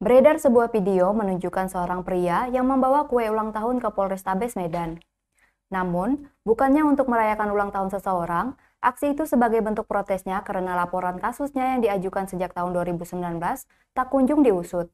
Beredar sebuah video menunjukkan seorang pria yang membawa kue ulang tahun ke Polrestabes Medan. Namun, bukannya untuk merayakan ulang tahun seseorang, aksi itu sebagai bentuk protesnya karena laporan kasusnya yang diajukan sejak tahun 2019 tak kunjung diusut.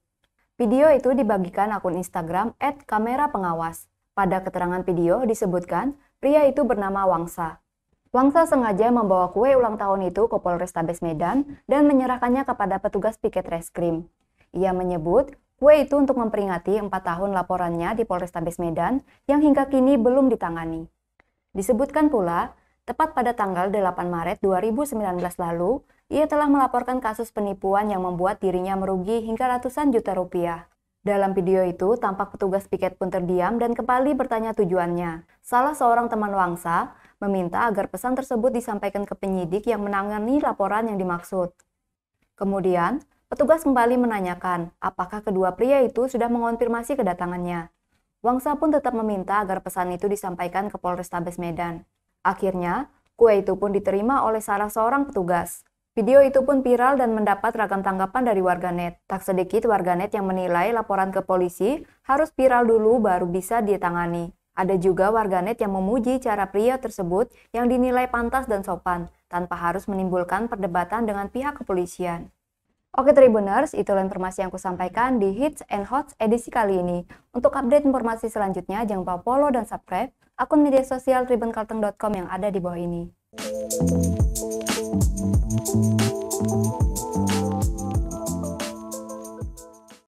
Video itu dibagikan akun Instagram kamera pengawas. Pada keterangan video disebutkan, pria itu bernama Wangsa. Wangsa sengaja membawa kue ulang tahun itu ke Polrestabes Medan dan menyerahkannya kepada petugas piket reskrim. Ia menyebut kue itu untuk memperingati empat tahun laporannya di Polrestabes Medan yang hingga kini belum ditangani. Disebutkan pula, tepat pada tanggal 8 Maret 2019 lalu, ia telah melaporkan kasus penipuan yang membuat dirinya merugi hingga ratusan juta rupiah. Dalam video itu, tampak petugas piket pun terdiam dan kembali bertanya tujuannya. Salah seorang teman Wangsa meminta agar pesan tersebut disampaikan ke penyidik yang menangani laporan yang dimaksud. Kemudian, Petugas kembali menanyakan apakah kedua pria itu sudah mengonfirmasi kedatangannya. Wangsa pun tetap meminta agar pesan itu disampaikan ke Polrestabes Medan. Akhirnya, kue itu pun diterima oleh salah seorang petugas. Video itu pun viral dan mendapat ragam tanggapan dari warganet. Tak sedikit warganet yang menilai laporan ke polisi harus viral dulu baru bisa ditangani. Ada juga warganet yang memuji cara pria tersebut yang dinilai pantas dan sopan, tanpa harus menimbulkan perdebatan dengan pihak kepolisian. Oke Tribuners, itulah informasi yang aku sampaikan di Hits and Hots edisi kali ini. Untuk update informasi selanjutnya, jangan lupa follow dan subscribe akun media sosial tribunkalteng.com yang ada di bawah ini.